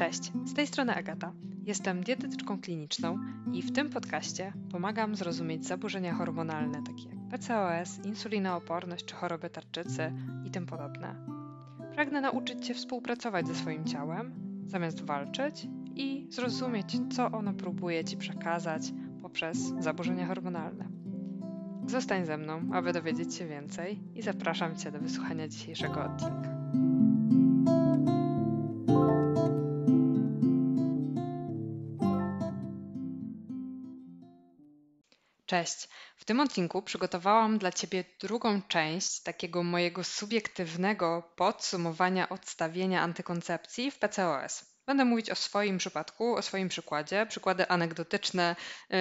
Cześć, z tej strony Agata. Jestem dietetyczką kliniczną i w tym podcaście pomagam zrozumieć zaburzenia hormonalne takie jak PCOS, insulinooporność czy choroby tarczycy i tym podobne. Pragnę nauczyć Cię współpracować ze swoim ciałem, zamiast walczyć i zrozumieć, co ono próbuje Ci przekazać poprzez zaburzenia hormonalne. Zostań ze mną, aby dowiedzieć się więcej i zapraszam Cię do wysłuchania dzisiejszego odcinka. Cześć. W tym odcinku przygotowałam dla Ciebie drugą część takiego mojego subiektywnego podsumowania odstawienia antykoncepcji w PCOS. Będę mówić o swoim przypadku, o swoim przykładzie. Przykłady anegdotyczne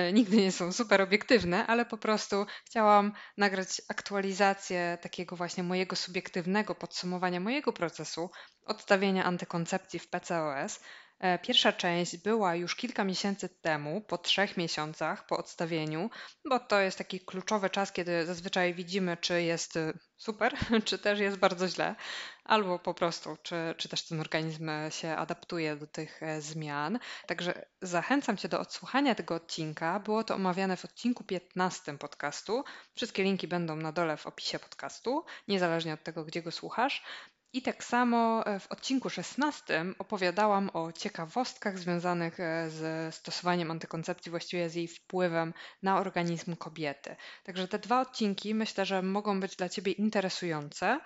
y, nigdy nie są super obiektywne, ale po prostu chciałam nagrać aktualizację takiego właśnie mojego subiektywnego podsumowania mojego procesu odstawienia antykoncepcji w PCOS. E, pierwsza część była już kilka miesięcy temu, po trzech miesiącach po odstawieniu, bo to jest taki kluczowy czas, kiedy zazwyczaj widzimy, czy jest e, super, czy też jest bardzo źle, albo po prostu, czy, czy też ten organizm się adaptuje do tych e, zmian. Także zachęcam Cię do odsłuchania tego odcinka. Było to omawiane w odcinku 15 podcastu. Wszystkie linki będą na dole w opisie podcastu, niezależnie od tego, gdzie go słuchasz. I tak samo e, w odcinku 16 opowiadałam o ciekawostkach związanych e, z stosowaniem antykoncepcji, właściwie z jej wpływem na organizm kobiety. Także te dwa odcinki myślę, że mogą być dla Ciebie interesujące.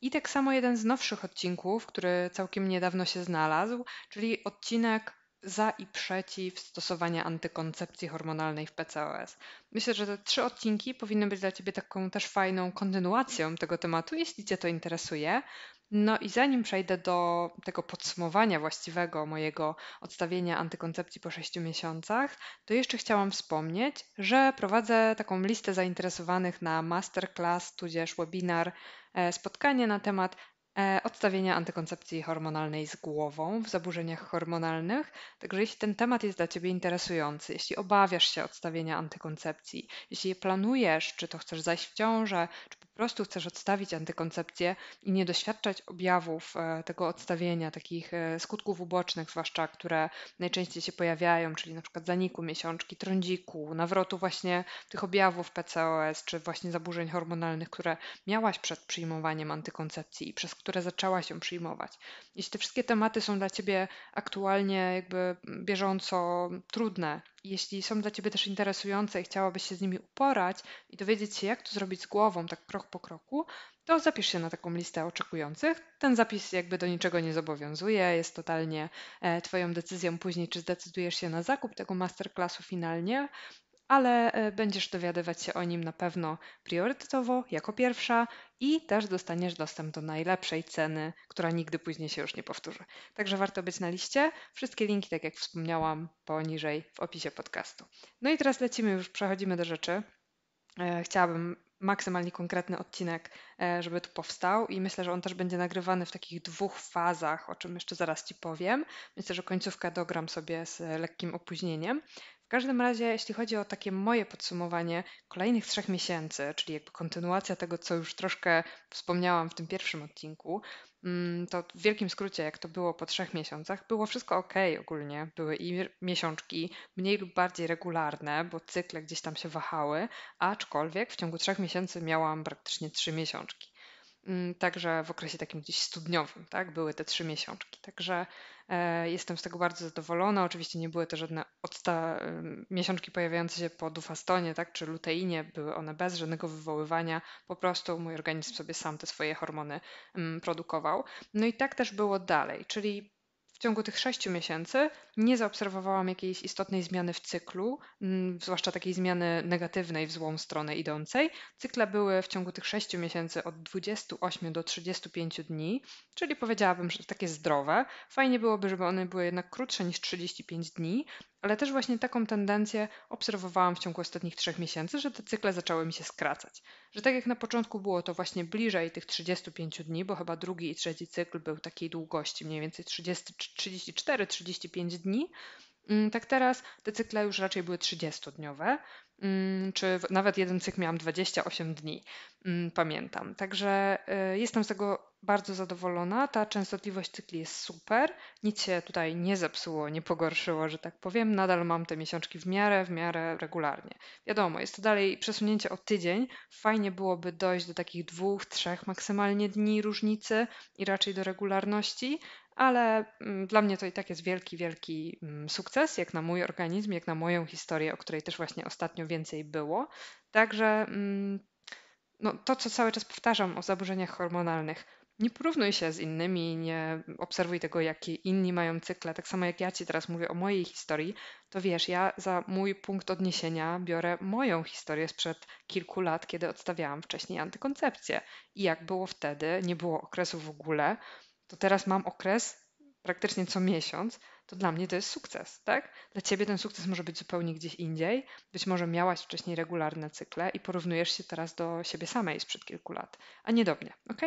I tak samo jeden z nowszych odcinków, który całkiem niedawno się znalazł, czyli odcinek za i przeciw stosowania antykoncepcji hormonalnej w PCOS. Myślę, że te trzy odcinki powinny być dla Ciebie taką też fajną kontynuacją tego tematu, jeśli Cię to interesuje. No i zanim przejdę do tego podsumowania właściwego mojego odstawienia antykoncepcji po 6 miesiącach, to jeszcze chciałam wspomnieć, że prowadzę taką listę zainteresowanych na masterclass tudzież webinar, e, spotkanie na temat e, odstawienia antykoncepcji hormonalnej z głową w zaburzeniach hormonalnych. Także jeśli ten temat jest dla Ciebie interesujący, jeśli obawiasz się odstawienia antykoncepcji, jeśli je planujesz, czy to chcesz zajść w ciążę, czy prostu chcesz odstawić antykoncepcję i nie doświadczać objawów e, tego odstawienia, takich e, skutków ubocznych, zwłaszcza które najczęściej się pojawiają, czyli na przykład zaniku miesiączki, trądziku, nawrotu właśnie tych objawów PCOS, czy właśnie zaburzeń hormonalnych, które miałaś przed przyjmowaniem antykoncepcji i przez które zaczęłaś ją przyjmować. Jeśli te wszystkie tematy są dla Ciebie aktualnie jakby bieżąco trudne jeśli są dla Ciebie też interesujące i chciałabyś się z nimi uporać i dowiedzieć się, jak to zrobić z głową, tak krok po kroku, to zapisz się na taką listę oczekujących. Ten zapis jakby do niczego nie zobowiązuje, jest totalnie e, Twoją decyzją później, czy zdecydujesz się na zakup tego masterclassu finalnie, ale e, będziesz dowiadywać się o nim na pewno priorytetowo, jako pierwsza i też dostaniesz dostęp do najlepszej ceny, która nigdy później się już nie powtórzy. Także warto być na liście. Wszystkie linki, tak jak wspomniałam, poniżej w opisie podcastu. No i teraz lecimy, już przechodzimy do rzeczy. E, chciałabym maksymalnie konkretny odcinek, e, żeby tu powstał i myślę, że on też będzie nagrywany w takich dwóch fazach, o czym jeszcze zaraz Ci powiem. Myślę, że końcówkę dogram sobie z lekkim opóźnieniem każdym razie, jeśli chodzi o takie moje podsumowanie kolejnych trzech miesięcy, czyli jakby kontynuacja tego, co już troszkę wspomniałam w tym pierwszym odcinku, mm, to w wielkim skrócie, jak to było po trzech miesiącach, było wszystko ok ogólnie. Były i miesiączki mniej lub bardziej regularne, bo cykle gdzieś tam się wahały, aczkolwiek w ciągu trzech miesięcy miałam praktycznie trzy miesiączki. Mm, także w okresie takim gdzieś studniowym, tak, były te trzy miesiączki. Także E, jestem z tego bardzo zadowolona. Oczywiście nie były to żadne odsta miesiączki pojawiające się po dufastonie tak, czy luteinie. Były one bez żadnego wywoływania. Po prostu mój organizm sobie sam te swoje hormony produkował. No i tak też było dalej, czyli ciągu tych sześciu miesięcy nie zaobserwowałam jakiejś istotnej zmiany w cyklu, mm, zwłaszcza takiej zmiany negatywnej w złą stronę idącej. Cykle były w ciągu tych sześciu miesięcy od 28 do 35 dni, czyli powiedziałabym, że takie zdrowe. Fajnie byłoby, żeby one były jednak krótsze niż 35 dni, ale też właśnie taką tendencję obserwowałam w ciągu ostatnich trzech miesięcy, że te cykle zaczęły mi się skracać. Że tak jak na początku było to właśnie bliżej tych 35 dni, bo chyba drugi i trzeci cykl był takiej długości, mniej więcej 34-35 dni, mm, tak teraz te cykle już raczej były 30-dniowe, Mm, czy nawet jeden cykl miałam 28 dni, mm, pamiętam. Także y, jestem z tego bardzo zadowolona. Ta częstotliwość cykli jest super. Nic się tutaj nie zepsuło, nie pogorszyło, że tak powiem. Nadal mam te miesiączki w miarę, w miarę regularnie. Wiadomo, jest to dalej przesunięcie o tydzień. Fajnie byłoby dojść do takich dwóch, trzech maksymalnie dni różnicy i raczej do regularności ale mm, dla mnie to i tak jest wielki, wielki mm, sukces, jak na mój organizm, jak na moją historię, o której też właśnie ostatnio więcej było. Także mm, no, to, co cały czas powtarzam o zaburzeniach hormonalnych, nie porównuj się z innymi, nie obserwuj tego, jakie inni mają cykle. Tak samo jak ja ci teraz mówię o mojej historii, to wiesz, ja za mój punkt odniesienia biorę moją historię sprzed kilku lat, kiedy odstawiałam wcześniej antykoncepcję. I jak było wtedy, nie było okresu w ogóle to teraz mam okres praktycznie co miesiąc, to dla mnie to jest sukces, tak? Dla ciebie ten sukces może być zupełnie gdzieś indziej. Być może miałaś wcześniej regularne cykle i porównujesz się teraz do siebie samej sprzed kilku lat, a nie do mnie, ok?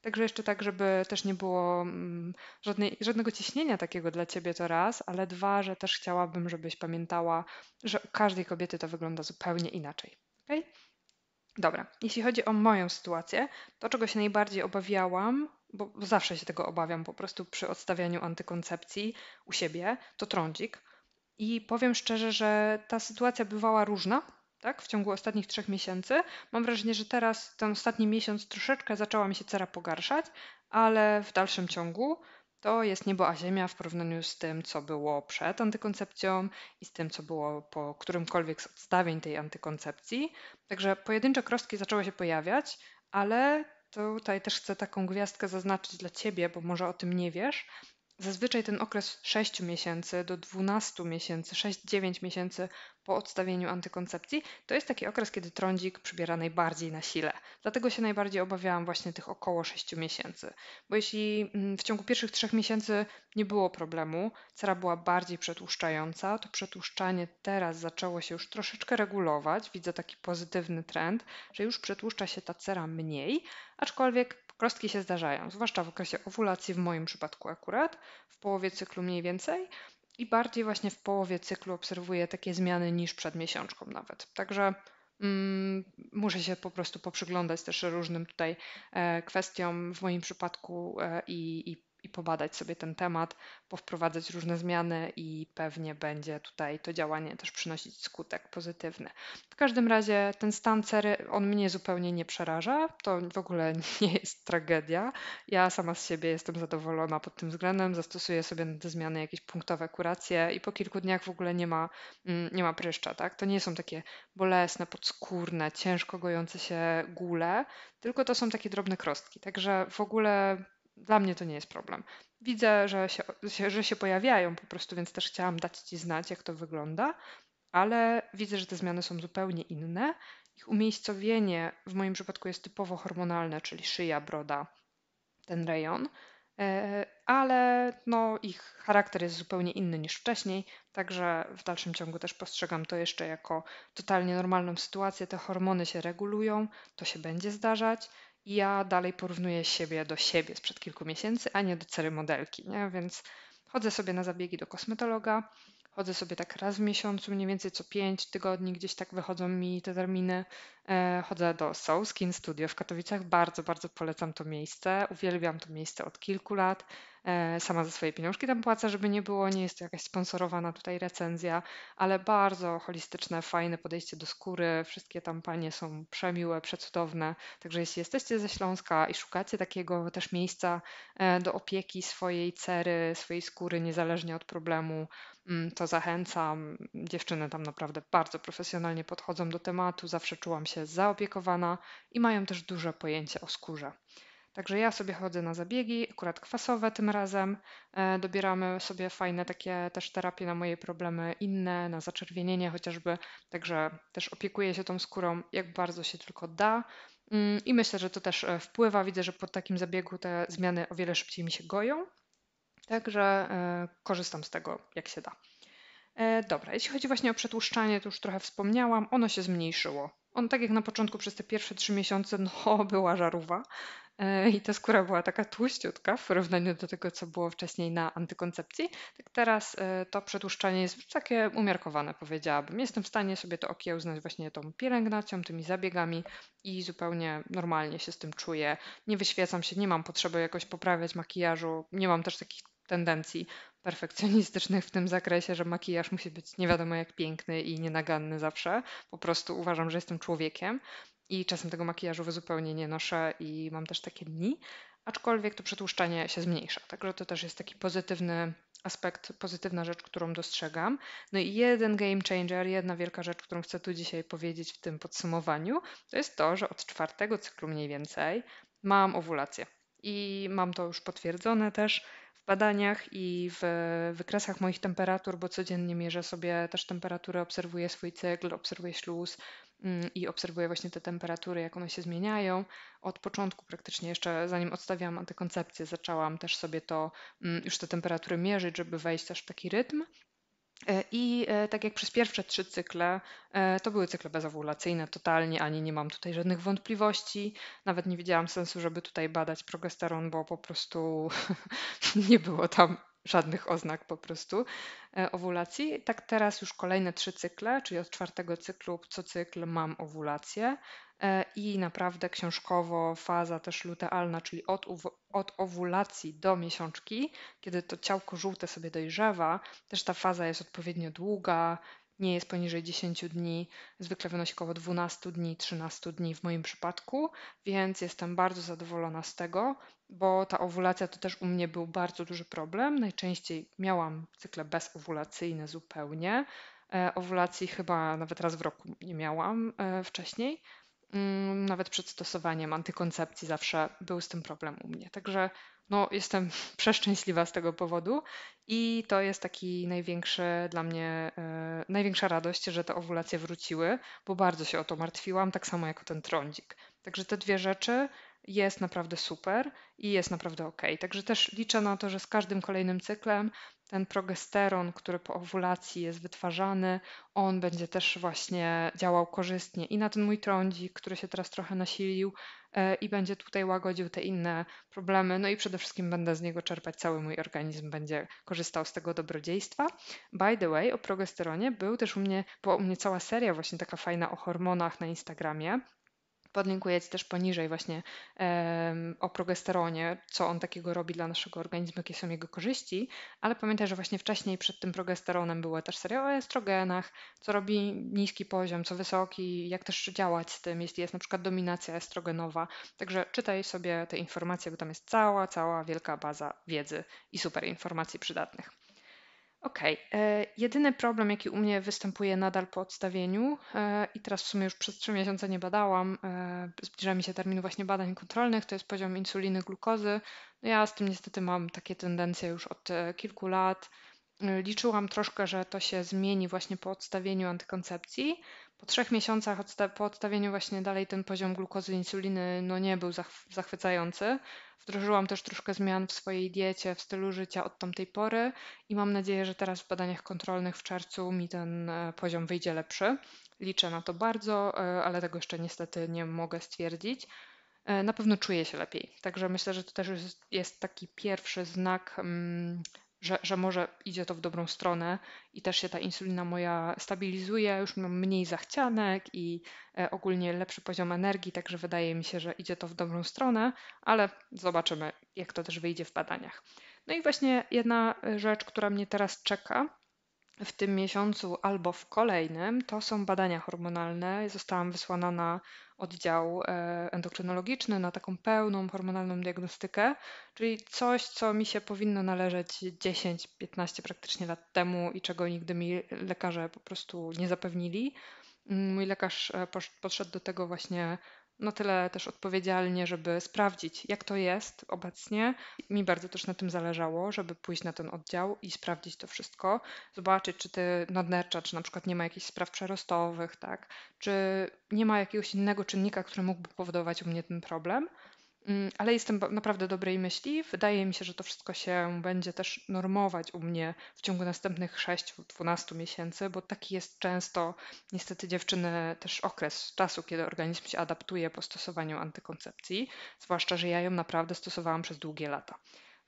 Także jeszcze tak, żeby też nie było mm, żadnej, żadnego ciśnienia takiego dla ciebie to raz, ale dwa, że też chciałabym, żebyś pamiętała, że u każdej kobiety to wygląda zupełnie inaczej, ok? Dobra, jeśli chodzi o moją sytuację, to czego się najbardziej obawiałam bo zawsze się tego obawiam po prostu przy odstawianiu antykoncepcji u siebie, to trądzik. I powiem szczerze, że ta sytuacja bywała różna tak, w ciągu ostatnich trzech miesięcy. Mam wrażenie, że teraz ten ostatni miesiąc troszeczkę zaczęła mi się cera pogarszać, ale w dalszym ciągu to jest niebo a ziemia w porównaniu z tym, co było przed antykoncepcją i z tym, co było po którymkolwiek z odstawień tej antykoncepcji. Także pojedyncze krostki zaczęły się pojawiać, ale Tutaj też chcę taką gwiazdkę zaznaczyć dla ciebie, bo może o tym nie wiesz, Zazwyczaj ten okres 6 miesięcy do 12 miesięcy, 6-9 miesięcy po odstawieniu antykoncepcji, to jest taki okres, kiedy trądzik przybiera najbardziej na sile. Dlatego się najbardziej obawiałam właśnie tych około 6 miesięcy. Bo jeśli mm, w ciągu pierwszych 3 miesięcy nie było problemu, cera była bardziej przetłuszczająca, to przetłuszczanie teraz zaczęło się już troszeczkę regulować. Widzę taki pozytywny trend, że już przetłuszcza się ta cera mniej, aczkolwiek Rostki się zdarzają, zwłaszcza w okresie owulacji, w moim przypadku akurat, w połowie cyklu mniej więcej. I bardziej właśnie w połowie cyklu obserwuję takie zmiany niż przed miesiączką nawet. Także mm, muszę się po prostu poprzyglądać też różnym tutaj e, kwestiom w moim przypadku e, i, i i pobadać sobie ten temat, powprowadzać różne zmiany i pewnie będzie tutaj to działanie też przynosić skutek pozytywny. W każdym razie ten stan cery, on mnie zupełnie nie przeraża, to w ogóle nie jest tragedia. Ja sama z siebie jestem zadowolona pod tym względem, zastosuję sobie na te zmiany jakieś punktowe kuracje i po kilku dniach w ogóle nie ma, mm, nie ma pryszcza, tak? To nie są takie bolesne, podskórne, ciężko gojące się gule, tylko to są takie drobne krostki, także w ogóle dla mnie to nie jest problem. Widzę, że się, że się pojawiają po prostu, więc też chciałam dać Ci znać, jak to wygląda, ale widzę, że te zmiany są zupełnie inne. Ich umiejscowienie w moim przypadku jest typowo hormonalne, czyli szyja, broda, ten rejon, e, ale no, ich charakter jest zupełnie inny niż wcześniej, także w dalszym ciągu też postrzegam to jeszcze jako totalnie normalną sytuację. Te hormony się regulują, to się będzie zdarzać ja dalej porównuję siebie do siebie sprzed kilku miesięcy, a nie do cery modelki, nie? Więc chodzę sobie na zabiegi do kosmetologa, chodzę sobie tak raz w miesiącu, mniej więcej co pięć tygodni, gdzieś tak wychodzą mi te terminy. E, chodzę do Soul Skin Studio w Katowicach. Bardzo, bardzo polecam to miejsce. Uwielbiam to miejsce od kilku lat. E, sama ze swojej pieniążki tam płacę, żeby nie było. Nie jest to jakaś sponsorowana tutaj recenzja, ale bardzo holistyczne, fajne podejście do skóry. Wszystkie tam panie są przemiłe, przecudowne. Także jeśli jesteście ze Śląska i szukacie takiego też miejsca e, do opieki swojej cery, swojej skóry, niezależnie od problemu, mm, to zachęcam. Dziewczyny tam naprawdę bardzo profesjonalnie podchodzą do tematu. Zawsze czułam się się zaopiekowana i mają też duże pojęcie o skórze. Także ja sobie chodzę na zabiegi, akurat kwasowe tym razem. E, dobieramy sobie fajne takie też terapie na moje problemy inne, na zaczerwienienie chociażby. Także też opiekuję się tą skórą jak bardzo się tylko da. Mm, I myślę, że to też e, wpływa. Widzę, że po takim zabiegu te zmiany o wiele szybciej mi się goją. Także e, korzystam z tego jak się da. Dobra, jeśli chodzi właśnie o przetłuszczanie, to już trochę wspomniałam, ono się zmniejszyło on tak jak na początku przez te pierwsze trzy miesiące, no była żarówa e, i ta skóra była taka tłuściutka w porównaniu do tego, co było wcześniej na antykoncepcji. Tak teraz e, to przetłuszczanie jest takie umiarkowane, powiedziałabym. Jestem w stanie sobie to okiełznać właśnie tą pielęgnacją, tymi zabiegami i zupełnie normalnie się z tym czuję. Nie wyświecam się, nie mam potrzeby jakoś poprawiać makijażu, nie mam też takich tendencji perfekcjonistycznych w tym zakresie, że makijaż musi być nie wiadomo jak piękny i nienaganny zawsze. Po prostu uważam, że jestem człowiekiem i czasem tego makijażu zupełnie nie noszę i mam też takie dni, aczkolwiek to przetłuszczanie się zmniejsza. Także to też jest taki pozytywny aspekt, pozytywna rzecz, którą dostrzegam. No i jeden game changer, jedna wielka rzecz, którą chcę tu dzisiaj powiedzieć w tym podsumowaniu, to jest to, że od czwartego cyklu mniej więcej mam owulację. I mam to już potwierdzone też w badaniach i w wykresach moich temperatur, bo codziennie mierzę sobie też temperaturę, obserwuję swój cykl, obserwuję śluz mm, i obserwuję właśnie te temperatury, jak one się zmieniają. Od początku praktycznie jeszcze, zanim odstawiałam antykoncepcję, zaczęłam też sobie to, mm, już te temperatury mierzyć, żeby wejść też w taki rytm. E, I e, tak jak przez pierwsze trzy cykle, e, to były cykle bezowulacyjne totalnie, ani nie mam tutaj żadnych wątpliwości. Nawet nie widziałam sensu, żeby tutaj badać progesteron, bo po prostu nie było tam żadnych oznak po prostu owulacji. Tak teraz już kolejne trzy cykle, czyli od czwartego cyklu co cykl mam owulację. E, i naprawdę książkowo faza też lutealna, czyli od, od owulacji do miesiączki, kiedy to ciałko żółte sobie dojrzewa, też ta faza jest odpowiednio długa, nie jest poniżej 10 dni, zwykle wynosi około 12 dni, 13 dni w moim przypadku, więc jestem bardzo zadowolona z tego, bo ta owulacja to też u mnie był bardzo duży problem. Najczęściej miałam cykle bezowulacyjne zupełnie. E, owulacji chyba nawet raz w roku nie miałam e, wcześniej, Mm, nawet przed stosowaniem antykoncepcji zawsze był z tym problem u mnie. Także no, jestem przeszczęśliwa z tego powodu i to jest taki największy dla mnie, e, największa radość, że te owulacje wróciły, bo bardzo się o to martwiłam, tak samo jak o ten trądzik. Także te dwie rzeczy jest naprawdę super i jest naprawdę ok. Także też liczę na to, że z każdym kolejnym cyklem ten progesteron, który po owulacji jest wytwarzany, on będzie też właśnie działał korzystnie i na ten mój trądzik, który się teraz trochę nasilił e, i będzie tutaj łagodził te inne problemy. No i przede wszystkim będę z niego czerpać, cały mój organizm będzie korzystał z tego dobrodziejstwa. By the way, o progesteronie był też u mnie, była u mnie cała seria właśnie taka fajna o hormonach na Instagramie. Podlinkuję Ci też poniżej właśnie o progesteronie, co on takiego robi dla naszego organizmu, jakie są jego korzyści, ale pamiętaj, że właśnie wcześniej przed tym progesteronem była też seria o estrogenach, co robi niski poziom, co wysoki, jak też działać z tym, jeśli jest na przykład dominacja estrogenowa. Także czytaj sobie te informacje, bo tam jest cała, cała wielka baza wiedzy i super informacji przydatnych. Okej. E, Jedyny problem, jaki u mnie występuje nadal po odstawieniu, e, i teraz w sumie już przez trzy miesiące nie badałam, e, zbliża mi się termin właśnie badań kontrolnych, to jest poziom insuliny, glukozy. No ja z tym niestety mam takie tendencje już od e, kilku lat. E, Liczyłam troszkę, że to się zmieni właśnie po odstawieniu antykoncepcji, po trzech miesiącach odsta po odstawieniu właśnie dalej ten poziom glukozy insuliny no nie był zach zachwycający. Wdrożyłam też troszkę zmian w swojej diecie, w stylu życia od tamtej pory i mam nadzieję, że teraz w badaniach kontrolnych w czerwcu mi ten e, poziom wyjdzie lepszy. Liczę na to bardzo, e, ale tego jeszcze niestety nie mogę stwierdzić. E, na pewno czuję się lepiej, także myślę, że to też jest taki pierwszy znak mm, że, że może idzie to w dobrą stronę i też się ta insulina moja stabilizuje, już mam mniej zachcianek i e, ogólnie lepszy poziom energii, także wydaje mi się, że idzie to w dobrą stronę, ale zobaczymy, jak to też wyjdzie w badaniach. No i właśnie jedna rzecz, która mnie teraz czeka, w tym miesiącu albo w kolejnym, to są badania hormonalne. Zostałam wysłana na oddział e, endokrynologiczny, na taką pełną hormonalną diagnostykę, czyli coś, co mi się powinno należeć 10-15 praktycznie lat temu i czego nigdy mi lekarze po prostu nie zapewnili. Mój lekarz e, podszedł do tego właśnie na tyle też odpowiedzialnie, żeby sprawdzić, jak to jest obecnie. Mi bardzo też na tym zależało, żeby pójść na ten oddział i sprawdzić to wszystko, zobaczyć, czy ty nadnercza, czy na przykład nie ma jakichś spraw przerostowych, tak? czy nie ma jakiegoś innego czynnika, który mógłby powodować u mnie ten problem. Mm, ale jestem naprawdę dobrej myśli. Wydaje mi się, że to wszystko się będzie też normować u mnie w ciągu następnych 6-12 miesięcy, bo taki jest często niestety dziewczyny też okres czasu, kiedy organizm się adaptuje po stosowaniu antykoncepcji, zwłaszcza, że ja ją naprawdę stosowałam przez długie lata.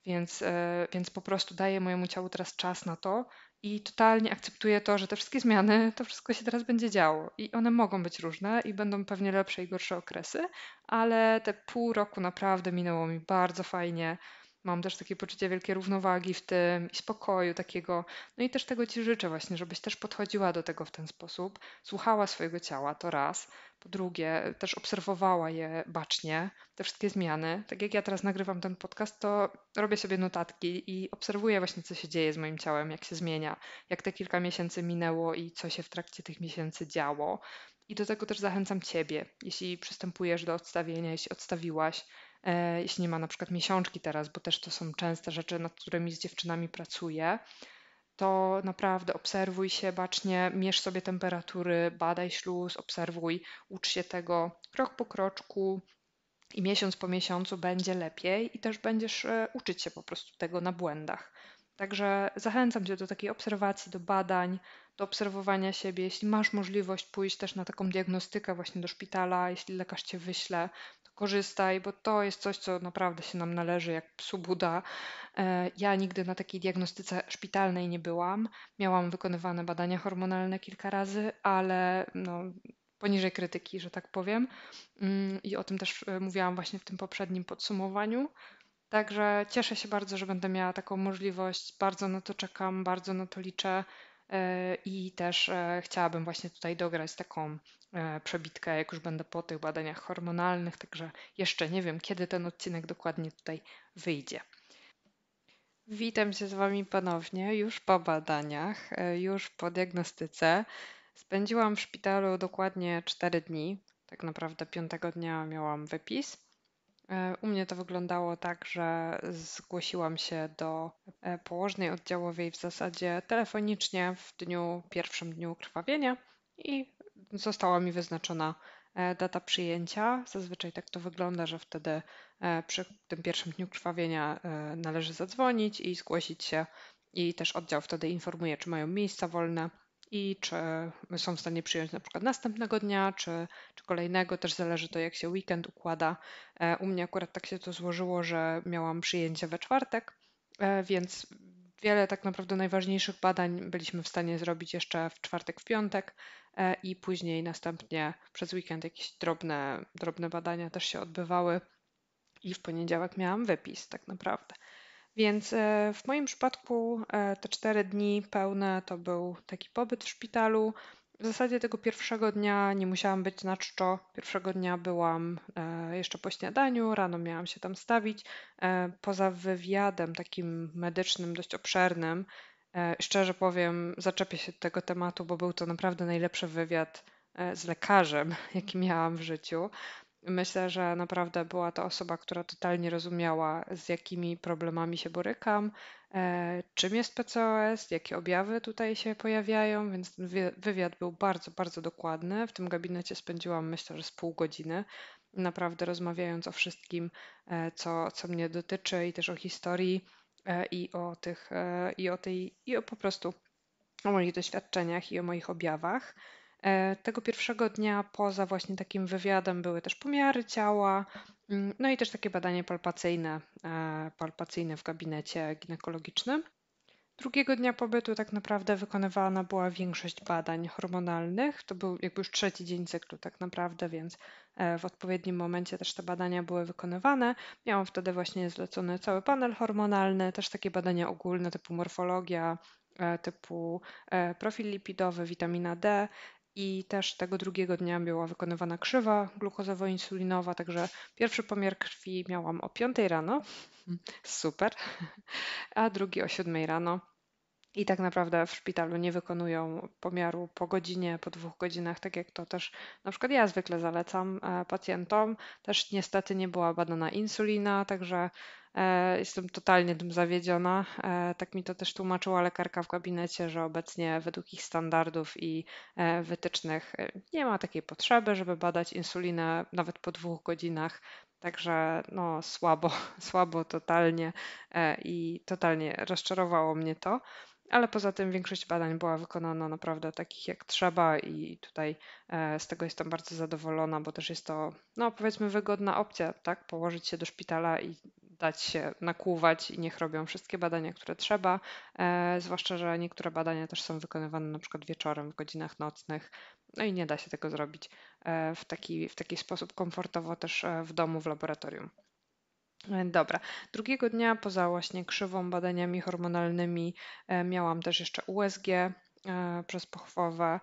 Więc, e, więc po prostu daję mojemu ciału teraz czas na to, i totalnie akceptuję to, że te wszystkie zmiany, to wszystko się teraz będzie działo i one mogą być różne i będą pewnie lepsze i gorsze okresy, ale te pół roku naprawdę minęło mi bardzo fajnie mam też takie poczucie wielkiej równowagi w tym i spokoju takiego. No i też tego Ci życzę właśnie, żebyś też podchodziła do tego w ten sposób, słuchała swojego ciała, to raz. Po drugie, też obserwowała je bacznie, te wszystkie zmiany. Tak jak ja teraz nagrywam ten podcast, to robię sobie notatki i obserwuję właśnie, co się dzieje z moim ciałem, jak się zmienia, jak te kilka miesięcy minęło i co się w trakcie tych miesięcy działo. I do tego też zachęcam Ciebie, jeśli przystępujesz do odstawienia, jeśli odstawiłaś, E, jeśli nie ma na przykład miesiączki teraz, bo też to są częste rzeczy, nad którymi z dziewczynami pracuję, to naprawdę obserwuj się bacznie, mierz sobie temperatury, badaj śluz, obserwuj, ucz się tego krok po kroczku, i miesiąc po miesiącu będzie lepiej i też będziesz e, uczyć się po prostu tego na błędach. Także zachęcam Cię do takiej obserwacji, do badań, do obserwowania siebie. Jeśli masz możliwość, pójść też na taką diagnostykę właśnie do szpitala, jeśli lekarz Cię wyśle, korzystaj, bo to jest coś, co naprawdę się nam należy jak psu Buda. E, ja nigdy na takiej diagnostyce szpitalnej nie byłam. Miałam wykonywane badania hormonalne kilka razy, ale no, poniżej krytyki, że tak powiem. Mm, I o tym też e, mówiłam właśnie w tym poprzednim podsumowaniu. Także cieszę się bardzo, że będę miała taką możliwość. Bardzo na to czekam, bardzo na to liczę. E, I też chciałabym właśnie tutaj dograć taką E, przebitkę, jak już będę po tych badaniach hormonalnych, także jeszcze nie wiem, kiedy ten odcinek dokładnie tutaj wyjdzie. Witam się z Wami ponownie, już po badaniach, e, już po diagnostyce. Spędziłam w szpitalu dokładnie 4 dni. Tak naprawdę 5 dnia miałam wypis. E, u mnie to wyglądało tak, że zgłosiłam się do położnej oddziałowej w zasadzie telefonicznie w dniu, pierwszym dniu krwawienia i została mi wyznaczona e, data przyjęcia. Zazwyczaj tak to wygląda, że wtedy e, przy tym pierwszym dniu krwawienia e, należy zadzwonić i zgłosić się, i też oddział wtedy informuje, czy mają miejsca wolne i czy są w stanie przyjąć na przykład następnego dnia, czy, czy kolejnego. Też zależy to, jak się weekend układa. U mnie akurat tak się to złożyło, że miałam przyjęcie we czwartek, więc wiele tak naprawdę najważniejszych badań byliśmy w stanie zrobić jeszcze w czwartek, w piątek e, i później następnie przez weekend jakieś drobne, drobne badania też się odbywały i w poniedziałek miałam wypis tak naprawdę. Więc e, w moim przypadku e, te cztery dni pełne to był taki pobyt w szpitalu, w zasadzie tego pierwszego dnia nie musiałam być na czczo. Pierwszego dnia byłam e, jeszcze po śniadaniu, rano miałam się tam stawić. E, poza wywiadem takim medycznym, dość obszernym, e, szczerze powiem, zaczepię się tego tematu, bo był to naprawdę najlepszy wywiad z lekarzem, jaki miałam w życiu. Myślę, że naprawdę była to osoba, która totalnie rozumiała, z jakimi problemami się borykam, e, czym jest PCOS, jakie objawy tutaj się pojawiają, więc ten wywiad był bardzo, bardzo dokładny. W tym gabinecie spędziłam myślę, że z pół godziny, naprawdę rozmawiając o wszystkim, e, co, co mnie dotyczy i też o historii e, i o tych, i o tej, i o po prostu o moich doświadczeniach i o moich objawach. E, tego pierwszego dnia, poza właśnie takim wywiadem, były też pomiary ciała, mm, no i też takie badanie palpacyjne, e, palpacyjne w gabinecie ginekologicznym. Drugiego dnia pobytu tak naprawdę wykonywana była większość badań hormonalnych. To był jakby już trzeci dzień cyklu tak naprawdę, więc e, w odpowiednim momencie też te badania były wykonywane. Miałam wtedy właśnie zlecony cały panel hormonalny, też takie badania ogólne typu morfologia, typu profil lipidowy, witamina D i też tego drugiego dnia była wykonywana krzywa glukozowo-insulinowa, także pierwszy pomiar krwi miałam o 5 rano, mhm. super, a drugi o 7 rano. I tak naprawdę w szpitalu nie wykonują pomiaru po godzinie, po dwóch godzinach, tak jak to też na przykład ja zwykle zalecam e, pacjentom. Też niestety nie była badana insulina, także E, jestem totalnie tym zawiedziona. E, tak mi to też tłumaczyła lekarka w gabinecie, że obecnie według ich standardów i e, wytycznych nie ma takiej potrzeby, żeby badać insulinę nawet po dwóch godzinach. Także no słabo, słabo totalnie i totalnie rozczarowało mnie to ale poza tym większość badań była wykonana naprawdę takich jak trzeba i tutaj z tego jestem bardzo zadowolona, bo też jest to, no powiedzmy, wygodna opcja, tak? Położyć się do szpitala i dać się nakłuwać i niech robią wszystkie badania, które trzeba. E, zwłaszcza, że niektóre badania też są wykonywane na przykład wieczorem, w godzinach nocnych. No i nie da się tego zrobić e, w taki, w taki sposób komfortowo też e, w domu, w laboratorium. Dobra, drugiego dnia poza właśnie krzywą badaniami hormonalnymi miałam też jeszcze USG przez pochwowę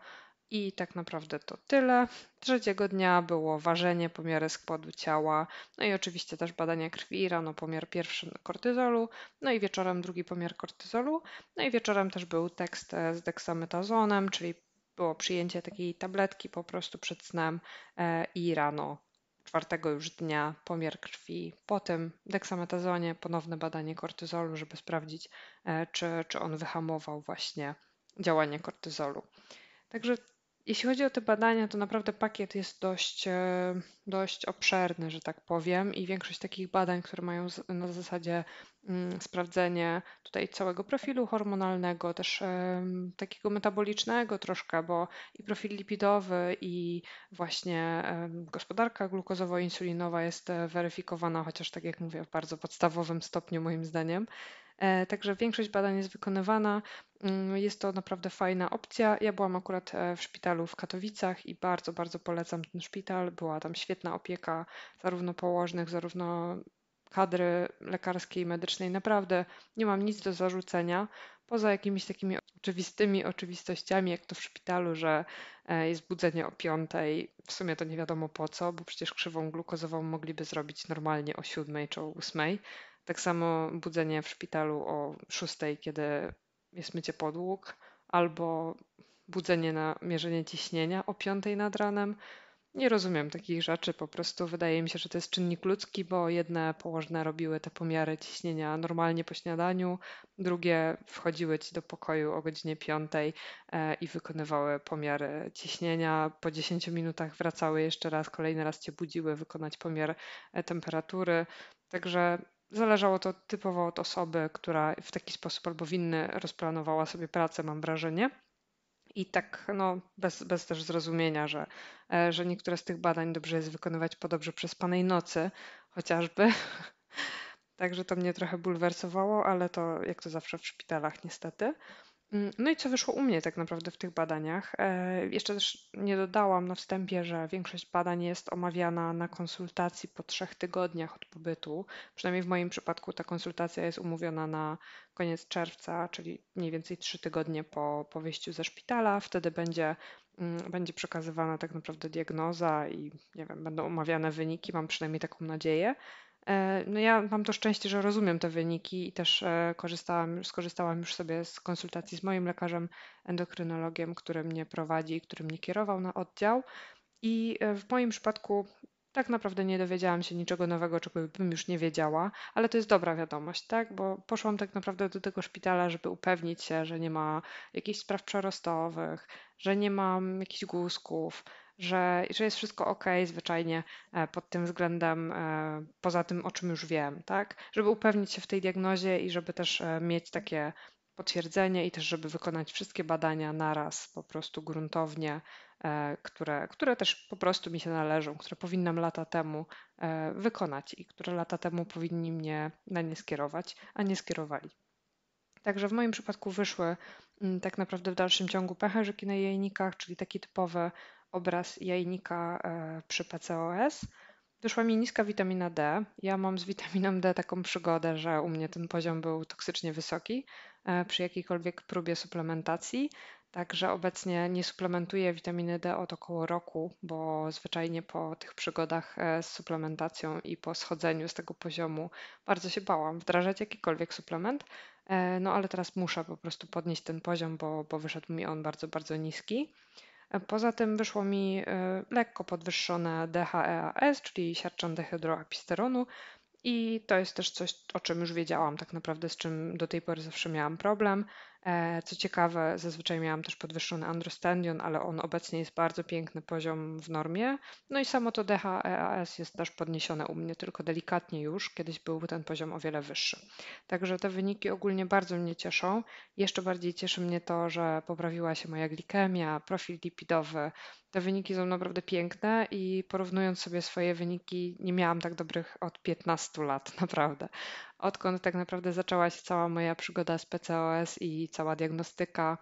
i tak naprawdę to tyle. Trzeciego dnia było ważenie, pomiary składu ciała, no i oczywiście też badania krwi, rano pomiar pierwszy kortyzolu, no i wieczorem drugi pomiar kortyzolu, no i wieczorem też był tekst e, z deksametazonem, czyli było przyjęcie takiej tabletki po prostu przed snem e, i rano czwartego już dnia pomiar krwi, potem deksametazonie, ponowne badanie kortyzolu, żeby sprawdzić, e, czy, czy on wyhamował właśnie działanie kortyzolu. Także jeśli chodzi o te badania, to naprawdę pakiet jest dość, e, dość obszerny, że tak powiem, i większość takich badań, które mają na zasadzie mm, sprawdzenie tutaj całego profilu hormonalnego, też takiego metabolicznego troszkę, bo i profil lipidowy, i właśnie gospodarka glukozowo-insulinowa jest e, weryfikowana, chociaż tak jak mówię, w bardzo podstawowym stopniu moim zdaniem. E, także większość badań jest wykonywana. Mm, jest to naprawdę fajna opcja. Ja byłam akurat e, w szpitalu w Katowicach i bardzo, bardzo polecam ten szpital. Była tam świetna opieka zarówno położnych, zarówno kadry lekarskiej i medycznej. Naprawdę nie mam nic do zarzucenia, poza jakimiś takimi oczywistymi oczywistościami, jak to w szpitalu, że e, jest budzenie o piątej. W sumie to nie wiadomo po co, bo przecież krzywą glukozową mogliby zrobić normalnie o siódmej czy o ósmej. Tak samo budzenie w szpitalu o 6, kiedy jest mycie podłóg, albo budzenie na mierzenie ciśnienia o 5 nad ranem. Nie rozumiem takich rzeczy, po prostu wydaje mi się, że to jest czynnik ludzki, bo jedne położne robiły te pomiary ciśnienia normalnie po śniadaniu, drugie wchodziły ci do pokoju o godzinie 5 e, i wykonywały pomiary ciśnienia. Po 10 minutach wracały jeszcze raz, kolejny raz cię budziły wykonać pomiar e, temperatury. Także Zależało to typowo od osoby, która w taki sposób albo w inny rozplanowała sobie pracę, mam wrażenie. I tak no, bez, bez też zrozumienia, że, e, że niektóre z tych badań dobrze jest wykonywać po dobrze przez panej nocy chociażby. Także to mnie trochę bulwersowało, ale to jak to zawsze w szpitalach niestety. Mm, no i co wyszło u mnie tak naprawdę w tych badaniach? E, jeszcze też nie dodałam na wstępie, że większość badań jest omawiana na konsultacji po trzech tygodniach od pobytu. Przynajmniej w moim przypadku ta konsultacja jest umówiona na koniec czerwca, czyli mniej więcej trzy tygodnie po, po wyjściu ze szpitala. Wtedy będzie, mm, będzie przekazywana tak naprawdę diagnoza i nie wiem, będą omawiane wyniki, mam przynajmniej taką nadzieję. E, no ja mam to szczęście, że rozumiem te wyniki i też e, korzystałam, skorzystałam już sobie z konsultacji z moim lekarzem endokrynologiem, który mnie prowadzi i który mnie kierował na oddział. I e, w moim przypadku tak naprawdę nie dowiedziałam się niczego nowego, czego bym już nie wiedziała, ale to jest dobra wiadomość, tak? Bo poszłam tak naprawdę do tego szpitala, żeby upewnić się, że nie ma jakichś spraw przerostowych, że nie mam jakichś guzków, że, że jest wszystko ok, zwyczajnie e, pod tym względem, e, poza tym, o czym już wiem, tak? Żeby upewnić się w tej diagnozie i żeby też e, mieć takie potwierdzenie i też, żeby wykonać wszystkie badania naraz, po prostu gruntownie, które, które też po prostu mi się należą, które powinnam lata temu wykonać i które lata temu powinni mnie na nie skierować, a nie skierowali. Także w moim przypadku wyszły mm, tak naprawdę w dalszym ciągu pęcherzyki na jajnikach, czyli takie typowe obraz jajnika e, przy PCOS. Wyszła mi niska witamina D. Ja mam z witaminą D taką przygodę, że u mnie ten poziom był toksycznie wysoki e, przy jakiejkolwiek próbie suplementacji. Także obecnie nie suplementuję witaminy D od około roku, bo zwyczajnie po tych przygodach e, z suplementacją i po schodzeniu z tego poziomu bardzo się bałam wdrażać jakikolwiek suplement. No ale teraz muszę po prostu podnieść ten poziom, bo, bo wyszedł mi on bardzo, bardzo niski. E, poza tym wyszło mi e, lekko podwyższone DHEAS, czyli siarczan dehydroapisteronu, i to jest też coś, o czym już wiedziałam tak naprawdę, z czym do tej pory zawsze miałam problem. E, co ciekawe, zazwyczaj miałam też podwyższony androstendion, ale on obecnie jest bardzo piękny poziom w normie. No i samo to DHEAS jest też podniesione u mnie, tylko delikatnie już. Kiedyś byłby ten poziom o wiele wyższy. Także te wyniki ogólnie bardzo mnie cieszą. Jeszcze bardziej cieszy mnie to, że poprawiła się moja glikemia, profil lipidowy, te wyniki są naprawdę piękne i porównując sobie swoje wyniki, nie miałam tak dobrych od 15 lat, naprawdę. Odkąd tak naprawdę zaczęła się cała moja przygoda z PCOS i cała diagnostyka,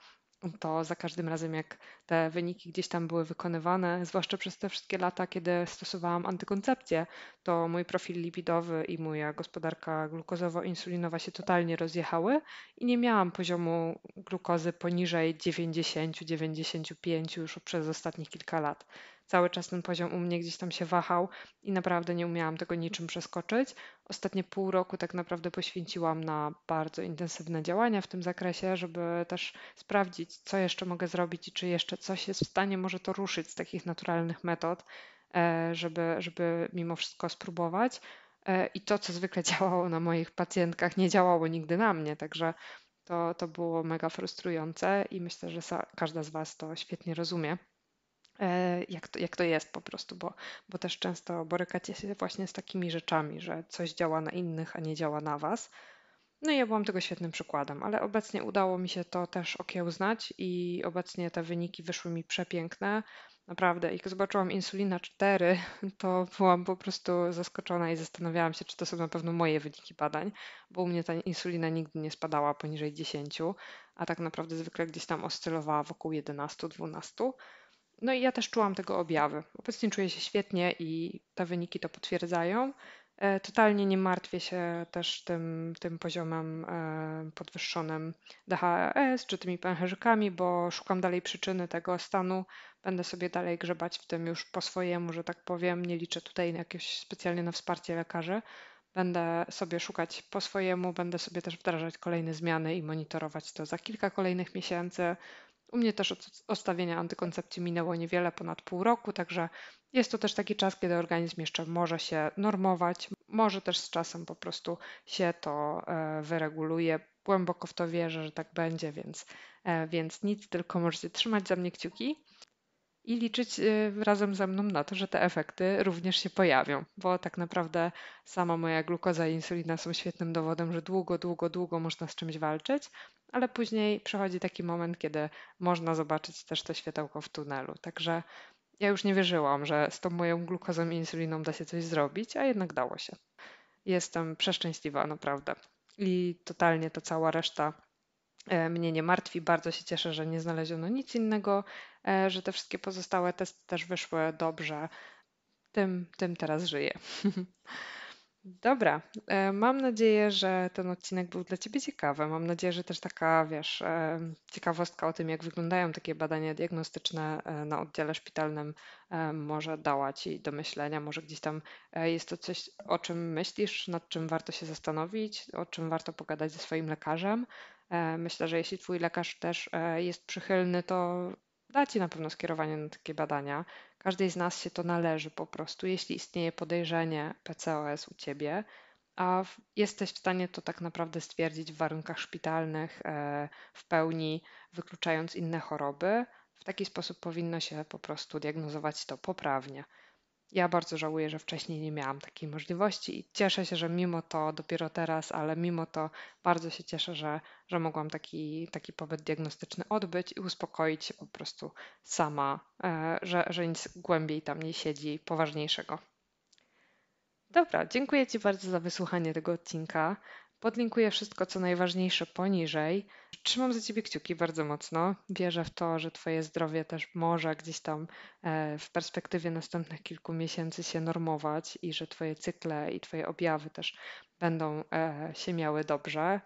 to za każdym razem, jak te wyniki gdzieś tam były wykonywane, zwłaszcza przez te wszystkie lata, kiedy stosowałam antykoncepcję, to mój profil lipidowy i moja gospodarka glukozowo-insulinowa się totalnie rozjechały i nie miałam poziomu glukozy poniżej 90-95 już przez ostatnich kilka lat. Cały czas ten poziom u mnie gdzieś tam się wahał i naprawdę nie umiałam tego niczym przeskoczyć. Ostatnie pół roku tak naprawdę poświęciłam na bardzo intensywne działania w tym zakresie, żeby też sprawdzić, co jeszcze mogę zrobić i czy jeszcze coś jest w stanie może to ruszyć z takich naturalnych metod, e, żeby, żeby mimo wszystko spróbować. E, I to, co zwykle działało na moich pacjentkach, nie działało nigdy na mnie, także to, to było mega frustrujące i myślę, że każda z Was to świetnie rozumie. E, jak to, jak to jest po prostu, bo, bo też często borykacie się właśnie z takimi rzeczami, że coś działa na innych, a nie działa na was. No i ja byłam tego świetnym przykładem, ale obecnie udało mi się to też okiełznać i obecnie te wyniki wyszły mi przepiękne. Naprawdę, jak zobaczyłam insulina 4, to byłam po prostu zaskoczona i zastanawiałam się, czy to są na pewno moje wyniki badań, bo u mnie ta insulina nigdy nie spadała poniżej 10, a tak naprawdę zwykle gdzieś tam oscylowała wokół 11-12. No i ja też czułam tego objawy. Obecnie czuję się świetnie i te wyniki to potwierdzają. E, totalnie nie martwię się też tym, tym poziomem e, podwyższonym DHS e czy tymi pęcherzykami, bo szukam dalej przyczyny tego stanu. Będę sobie dalej grzebać w tym już po swojemu, że tak powiem. Nie liczę tutaj jakieś specjalnie na wsparcie lekarzy. Będę sobie szukać po swojemu, będę sobie też wdrażać kolejne zmiany i monitorować to za kilka kolejnych miesięcy. U mnie też od odstawienia antykoncepcji minęło niewiele ponad pół roku, także jest to też taki czas, kiedy organizm jeszcze może się normować, może też z czasem po prostu się to e, wyreguluje. Głęboko w to wierzę, że tak będzie, więc, e, więc nic, tylko możecie trzymać za mnie kciuki i liczyć e, razem ze mną na to, że te efekty również się pojawią, bo tak naprawdę sama moja glukoza i insulina są świetnym dowodem, że długo, długo, długo można z czymś walczyć, ale później przychodzi taki moment, kiedy można zobaczyć też to światełko w tunelu. Także ja już nie wierzyłam, że z tą moją glukozą i insuliną da się coś zrobić, a jednak dało się. Jestem przeszczęśliwa, naprawdę. I totalnie to cała reszta e, mnie nie martwi. Bardzo się cieszę, że nie znaleziono nic innego, e, że te wszystkie pozostałe testy też wyszły dobrze. Tym, tym teraz żyję. Dobra, e, mam nadzieję, że ten odcinek był dla Ciebie ciekawy. Mam nadzieję, że też taka, wiesz, e, ciekawostka o tym, jak wyglądają takie badania diagnostyczne e, na oddziale szpitalnym, może dała Ci do myślenia, może gdzieś tam jest to coś, o czym myślisz, nad czym warto się zastanowić, o czym warto pogadać ze swoim lekarzem. Myślę, że jeśli Twój lekarz też jest przychylny, to da Ci na pewno skierowanie na takie badania. Każdej z nas się to należy po prostu, jeśli istnieje podejrzenie PCOS u ciebie, a jesteś w stanie to tak naprawdę stwierdzić w warunkach szpitalnych, e, w pełni wykluczając inne choroby. W taki sposób powinno się po prostu diagnozować to poprawnie. Ja bardzo żałuję, że wcześniej nie miałam takiej możliwości i cieszę się, że mimo to dopiero teraz, ale mimo to bardzo się cieszę, że, że mogłam taki, taki pobyt diagnostyczny odbyć i uspokoić się po prostu sama, e, że, że nic głębiej tam nie siedzi poważniejszego. Dobra, dziękuję Ci bardzo za wysłuchanie tego odcinka. Podlinkuję wszystko, co najważniejsze poniżej. Trzymam za Ciebie kciuki bardzo mocno. Wierzę w to, że Twoje zdrowie też może gdzieś tam e, w perspektywie następnych kilku miesięcy się normować i że Twoje cykle i Twoje objawy też będą e, się miały dobrze.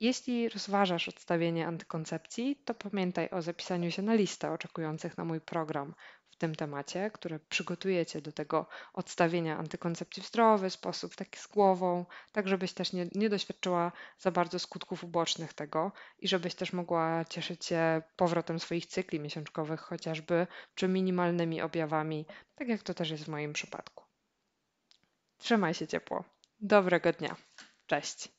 Jeśli rozważasz odstawienie antykoncepcji, to pamiętaj o zapisaniu się na listę oczekujących na mój program w tym temacie, który przygotuje Cię do tego odstawienia antykoncepcji w zdrowy sposób, taki z głową, tak żebyś też nie, nie doświadczyła za bardzo skutków ubocznych tego i żebyś też mogła cieszyć się powrotem swoich cykli miesiączkowych chociażby, czy minimalnymi objawami, tak jak to też jest w moim przypadku. Trzymaj się ciepło. Dobrego dnia. Cześć.